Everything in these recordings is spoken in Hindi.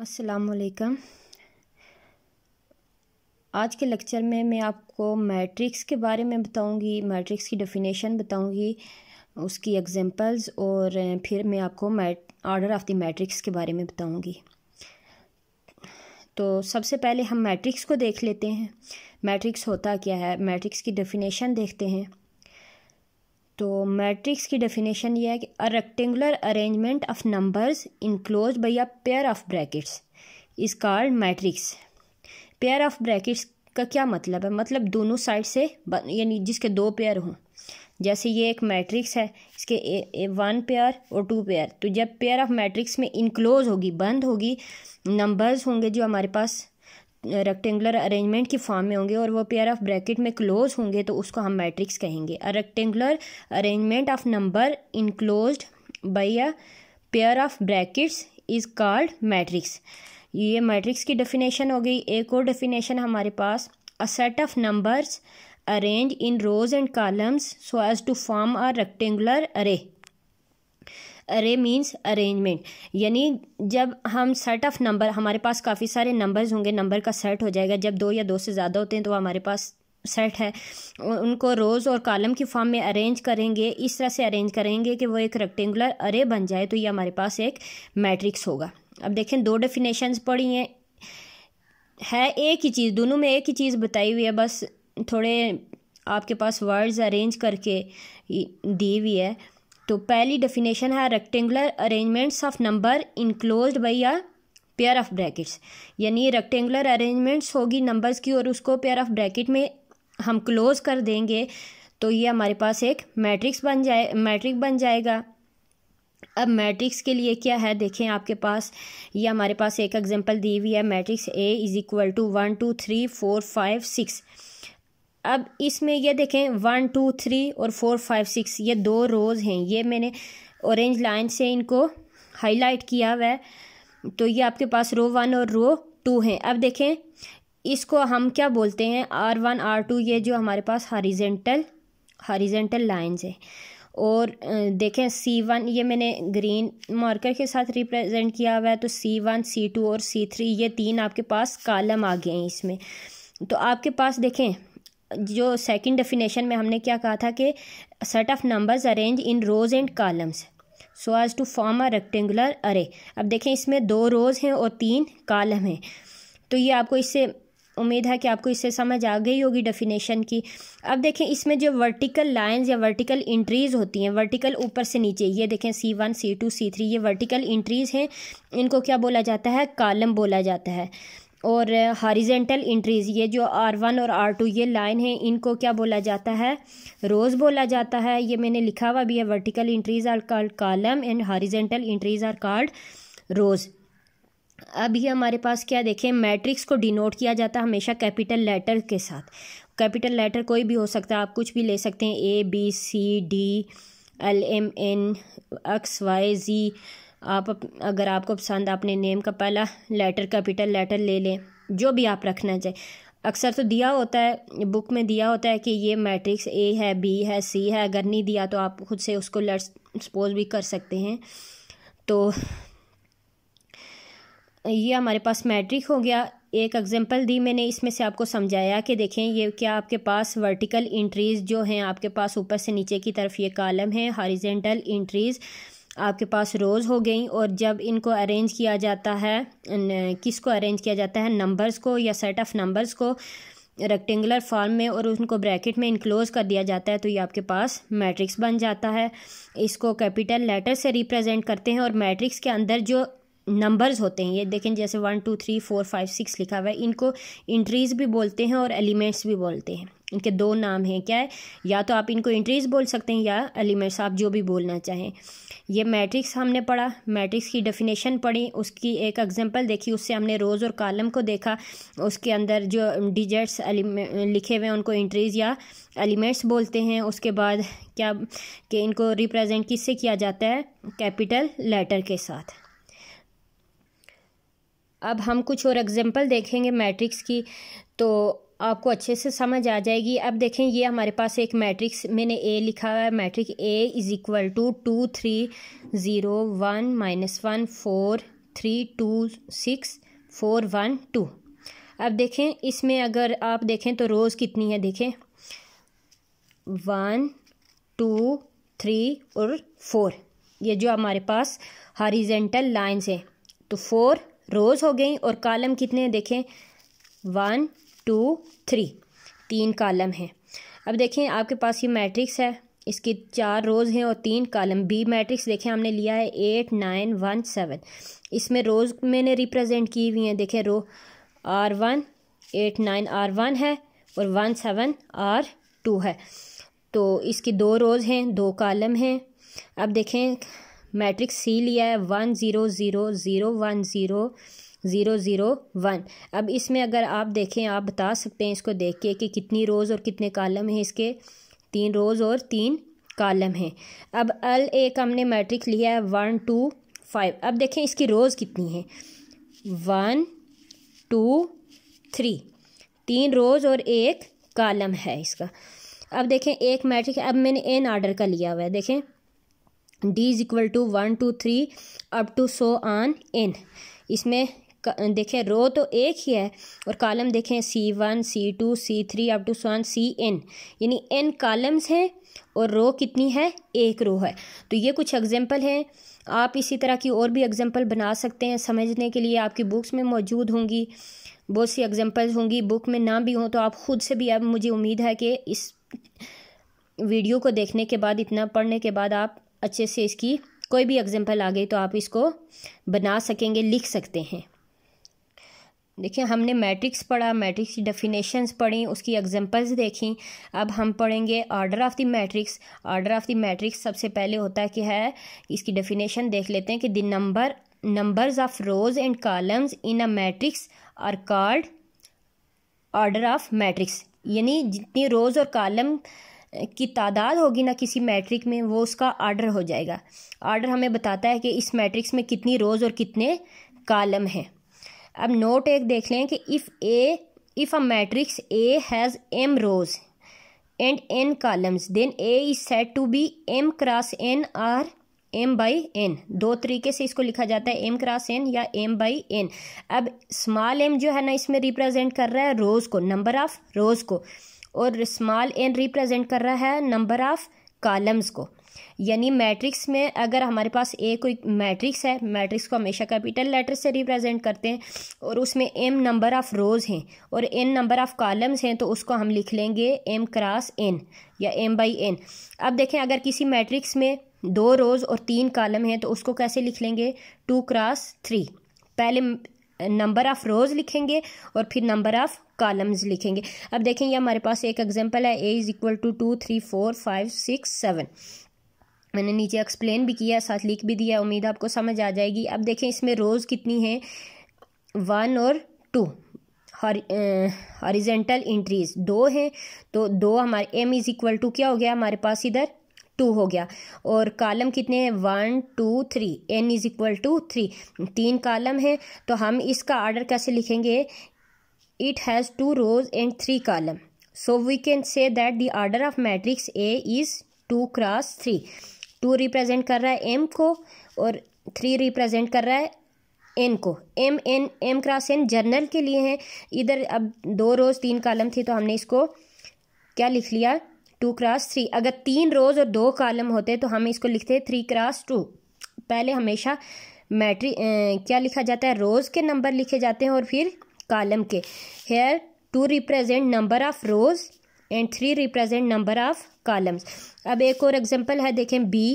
अस्सलाम आज के लेक्चर में मैं आपको मैट्रिक्स के बारे में बताऊंगी मैट्रिक्स की डेफिनेशन बताऊंगी उसकी एग्जांपल्स और फिर मैं आपको मैट ऑर्डर ऑफ द मैट्रिक्स के बारे में बताऊंगी तो सबसे पहले हम मैट्रिक्स को देख लेते हैं मैट्रिक्स होता क्या है मैट्रिक्स की डेफिनेशन देखते हैं तो मैट्रिक्स की डेफिनेशन ये है कि a rectangular arrangement of numbers enclose by a pair of brackets इस कार्ड मैट्रिक्स पेयर ऑफ ब्रैकेट्स का क्या मतलब है मतलब दोनों साइड से यानी जिसके दो पेयर हों जैसे ये एक मैट्रिक्स है इसके ए, ए, वन पेयर और टू पेयर तो जब पेयर ऑफ मैट्रिक्स में इनक्लोज होगी बंद होगी नंबर्स होंगे जो हमारे पास रेक्टेंगुलर अरेंजमेंट की फॉर्म में होंगे और वो पेयर ऑफ ब्रैकेट में क्लोज होंगे तो उसको हम मैट्रिक्स कहेंगे a rectangular arrangement of number enclose by a pair of brackets is called matrix ये मैट्रिक्स की डेफिनेशन हो गई एक और डेफिनेशन हमारे पास अ set of numbers arrange in rows and columns so as to form a rectangular array array means arrangement यानी जब हम सेट ऑफ नंबर हमारे पास काफ़ी सारे नंबर्स होंगे नंबर का सेट हो जाएगा जब दो या दो से ज़्यादा होते हैं तो हमारे पास सेट है उनको रोज़ और कॉलम की फॉर्म में अरेंज करेंगे इस तरह से अरेंज करेंगे कि वो एक रेक्टेंगुलर अरे बन जाए तो ये हमारे पास एक मैट्रिक्स होगा अब देखें दो डेफिनेशंस पड़ी हैं है एक ही चीज़ दोनों में एक ही चीज़ बताई हुई है बस थोड़े आपके पास वर्ड्स अरेंज करके दी हुई है तो पहली डेफिनेशन है rectangular arrangements of number enclose by a pair of brackets यानी रेक्टेंगुलर अरेंजमेंट्स होगी नंबर्स की और उसको पेयर ऑफ ब्रैकेट में हम क्लोज कर देंगे तो ये हमारे पास एक मैट्रिक्स बन जाए मैट्रिक बन जाएगा अब मैट्रिक्स के लिए क्या है देखें आपके पास ये हमारे पास एक एग्जांपल दी हुई है matrix A is equal to one two three four five six अब इसमें ये देखें वन टू थ्री और फोर फाइव सिक्स ये दो रोज़ हैं ये मैंने ऑरेंज लाइन से इनको हाईलाइट किया हुआ है तो ये आपके पास रो वन और रो टू हैं अब देखें इसको हम क्या बोलते हैं आर वन आर टू ये जो हमारे पास हॉरिजेंटल हॉरिजेंटल लाइंस हैं और देखें सी वन ये मैंने ग्रीन मार्कर के साथ रिप्रेजेंट किया हुआ है तो सी वन सी टू और सी थ्री ये तीन आपके पास कालम आ गए हैं इसमें तो आपके पास देखें जो सेकंड डेफिनेशन में हमने क्या कहा था कि set of numbers arrange in rows and columns so as to form a rectangular array अब देखें इसमें दो रोज़ हैं और तीन कॉलम हैं तो ये आपको इससे उम्मीद है कि आपको इससे समझ आ गई होगी डेफिनेशन की अब देखें इसमें जो वर्टिकल लाइंस या वर्टिकल इंट्रीज़ होती हैं वर्टिकल ऊपर से नीचे ये देखें C one C two C three ये वर्टिकल इंट्रीज़ हैं इनको क्या बोला जाता है कॉलम बोला जाता है और हॉरिजेंटल इंट्रीज़ ये जो आर वन और आर टू ये लाइन है इनको क्या बोला जाता है रोज़ बोला जाता है ये मैंने लिखा हुआ भी है vertical entries are called column and horizontal entries are called rows अभी हमारे पास क्या देखें मैट्रिक्स को डिनोट किया जाता है हमेशा कैपिटल लेटर के साथ कैपिटल लेटर कोई भी हो सकता है आप कुछ भी ले सकते हैं A B C D L M N X Y G आप अगर आपको पसंद अपने नेम का पहला लेटर कैपिटल लेटर ले लें जो भी आप रखना चाहें अक्सर तो दिया होता है बुक में दिया होता है कि ये मैट्रिक्स ए है बी है सी है अगर नहीं दिया तो आप खुद से उसको लड़ सपोज भी कर सकते हैं तो ये हमारे पास मैट्रिक हो गया एक एग्जांपल दी मैंने इसमें से आपको समझाया कि देखें ये क्या आपके पास वर्टिकल इंट्रीज़ जो हैं आपके पास ऊपर से नीचे की तरफ ये कॉलम है हॉरिजेंटल इंट्रीज़ आपके पास रोज़ हो गई और जब इनको अरेंज किया जाता है किस को अरेंज किया जाता है नंबर्स को या सेट ऑफ नंबर्स को रेक्टेंगुलर फॉर्म में और उनको ब्रैकेट में इनक्लोज कर दिया जाता है तो ये आपके पास मैट्रिक्स बन जाता है इसको कैपिटल लेटर से रिप्रेजेंट करते हैं और मैट्रिक्स के अंदर जो नंबर्स होते हैं ये देखें जैसे one two three four five six लिखा हुआ है इनको इंट्रीज भी बोलते हैं और एलिमेंट्स भी बोलते हैं इनके दो नाम हैं क्या है या तो आप इनको इंट्रीज बोल सकते हैं या एलिमेंट्स आप जो भी बोलना चाहें ये मैट्रिक्स हमने पढ़ा मैट्रिक्स की डेफिनेशन पढ़ी उसकी एक एग्जांपल देखी उससे हमने रोज़ और कॉलम को देखा उसके अंदर जो डिजिट्स लिखे हुए हैं उनको इंट्रीज या एलिमेंट्स बोलते हैं उसके बाद क्या कि इनको रिप्रेजेंट किससे किया जाता है कैपिटल लेटर के साथ अब हम कुछ और एग्जाम्पल देखेंगे मैट्रिक्स की तो आपको अच्छे से समझ आ जाएगी अब देखें ये हमारे पास एक मैट्रिक्स मैंने ए लिखा हुआ है matrix A is equal to two three zero one minus one four three two six four one two अब देखें इसमें अगर आप देखें तो रोज़ कितनी है देखें वन टू थ्री और फोर ये जो हमारे पास हॉरिजेंटल लाइंस हैं तो फोर रोज़ हो गई और कॉलम कितने हैं देखें वन टू थ्री तीन कॉलम हैं अब देखें आपके पास ये मैट्रिक्स है इसकी चार रोज़ हैं और तीन कॉलम बी मैट्रिक्स देखें हमने लिया है एट नाइन वन सेवन इसमें रोज़ मैंने रिप्रेजेंट की हुई हैं देखें row R one eight nine R one है और वन सेवन आर टू है तो इसकी दो रोज़ हैं दो कॉलम हैं अब देखें मैट्रिक्स सी लिया है one zero zero zero one zero zero zero one अब इसमें अगर आप देखें आप बता सकते हैं इसको देख के कि कितनी रोज़ और कितने कालम हैं इसके तीन रोज़ और तीन कालम हैं अब एल एक हमने मैट्रिक लिया है वन टू फाइव अब देखें इसकी रोज़ कितनी है वन टू थ्री तीन रोज़ और एक कालम है इसका अब देखें एक मैट्रिक अब मैंने एन आर्डर का लिया हुआ है देखें D is equal to one two three up to so on N इसमें देखें रो तो एक ही है और कॉलम देखें C one C two C three up to C N यानी एन कॉलम्स हैं और रो कितनी है एक रो है तो ये कुछ एग्जाम्पल हैं आप इसी तरह की और भी एग्जाम्पल बना सकते हैं समझने के लिए आपकी बुक्स में मौजूद होंगी बहुत सी एग्जाम्पल्स होंगी बुक में ना भी हों तो आप ख़ुद से भी अब मुझे उम्मीद है कि इस वीडियो को देखने के बाद इतना पढ़ने के बाद आप अच्छे से इसकी कोई भी एग्जाम्पल आ गई तो आप इसको बना सकेंगे लिख सकते हैं देखिए हमने मैट्रिक्स पढ़ा मैट्रिक्स की डेफिनेशंस पढ़ी उसकी एग्जांपल्स देखी अब हम पढ़ेंगे order of the matrix order of the matrix सबसे पहले होता है कि है इसकी डेफिनेशन देख लेते हैं कि the number numbers of rows and columns in a matrix are called order of matrix यानी जितनी रोज़ और कॉलम की तादाद होगी ना किसी मैट्रिक में वो उसका आर्डर हो जाएगा आर्डर हमें बताता है कि इस मैट्रिक्स में कितनी रोज़ और कितने कॉलम हैं अब नोट एक देख लें कि if A if a matrix A has M rows and N columns then A is set to be M cross N or M by N दो तरीके से इसको लिखा जाता है एम क्रॉस एन या एम बाई एन अब स्मॉल एम जो है ना इसमें रिप्रेजेंट कर रहा है रोज़ को नंबर ऑफ़ रोज़ को और स्मॉल एन रिप्रेजेंट कर रहा है नंबर ऑफ़ कॉलम्स को यानी मैट्रिक्स में अगर हमारे पास ए कोई मैट्रिक्स है मैट्रिक्स को हमेशा कैपिटल लेटर से रिप्रेजेंट करते हैं और उसमें एम नंबर ऑफ़ रोज़ हैं और एन नंबर ऑफ़ कॉलम्स हैं तो उसको हम लिख लेंगे एम क्रास एन या एम बाई एन अब देखें अगर किसी मैट्रिक्स में दो रोज़ और तीन कॉलम हैं तो उसको कैसे लिख लेंगे टू क्रास थ्री पहले नंबर ऑफ़ रोज़ लिखेंगे और फिर नंबर ऑफ़ कॉलम्स लिखेंगे अब देखेंगे हमारे पास एक एग्जांपल है A is equal to two three four five six seven मैंने नीचे एक्सप्लेन भी किया साथ लिख भी दिया उम्मीद आपको समझ आ जाएगी अब देखें इसमें रोज़ कितनी है वन और टू हॉरिजेंटल इंट्रीज दो हैं तो दो हमारे एम इज़ इक्वल टू क्या हो गया हमारे पास इधर टू हो गया और कॉलम कितने हैं one two three N is equal to three तीन कॉलम हैं तो हम इसका आर्डर कैसे लिखेंगे it has two rows and three column so we can say that the order of matrix A is two cross three two represent कर रहा है एम को और थ्री रिप्रेजेंट कर रहा है एन को M N M cross N general के लिए हैं इधर अब दो रोज़ तीन कॉलम थी तो हमने इसको क्या लिख लिया टू क्रॉस थ्री अगर तीन रोज़ और दो कॉलम होते तो हम इसको लिखते थ्री क्रॉस टू पहले हमेशा मैट्री क्या लिखा जाता है रोज़ के नंबर लिखे जाते हैं और फिर कॉलम के here two represent number of rows and three represent number of columns अब एक और एग्जांपल है देखें बी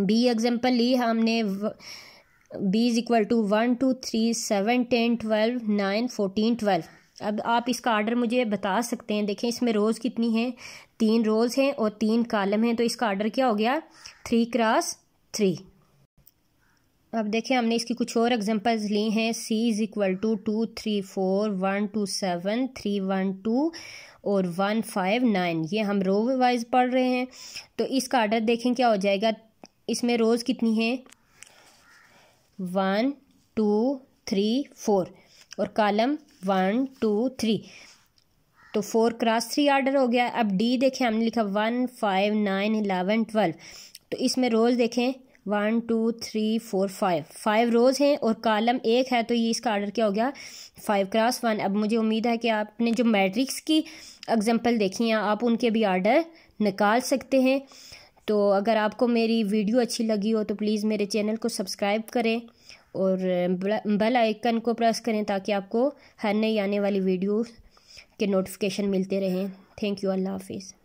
बी एग्जांपल ली हमने B is equal to one two three seven ten twelve nine fourteen twelve अब आप इसका आर्डर मुझे बता सकते हैं देखें इसमें रोज़ कितनी हैं तीन रोज़ हैं और तीन कॉलम हैं तो इसका आर्डर क्या हो गया थ्री क्रॉस थ्री अब देखें हमने इसकी कुछ और एग्जांपल्स ली हैं C is equal to two three four one two seven three one two और वन फाइव नाइन ये हम रो वाइज पढ़ रहे हैं तो इसका आर्डर देखें क्या हो जाएगा इसमें रोज़ कितनी है वन टू थ्री फोर और कॉलम वन टू थ्री तो फोर क्रॉस थ्री आर्डर हो गया अब डी देखें हमने लिखा one five nine eleven twelve तो इसमें रोज़ देखें one two three four five five rows हैं और कॉलम एक है तो ये इसका आर्डर क्या हो गया फाइव क्रास वन अब मुझे उम्मीद है कि आपने जो मैट्रिक्स की एग्जांपल देखी हैं आप उनके भी आर्डर निकाल सकते हैं तो अगर आपको मेरी वीडियो अच्छी लगी हो तो प्लीज़ मेरे चैनल को सब्सक्राइब करें और बेल आइकन को प्रेस करें ताकि आपको हर नई आने वाली वीडियो के नोटिफिकेशन मिलते रहें थैंक यू अल्लाह हाफिज़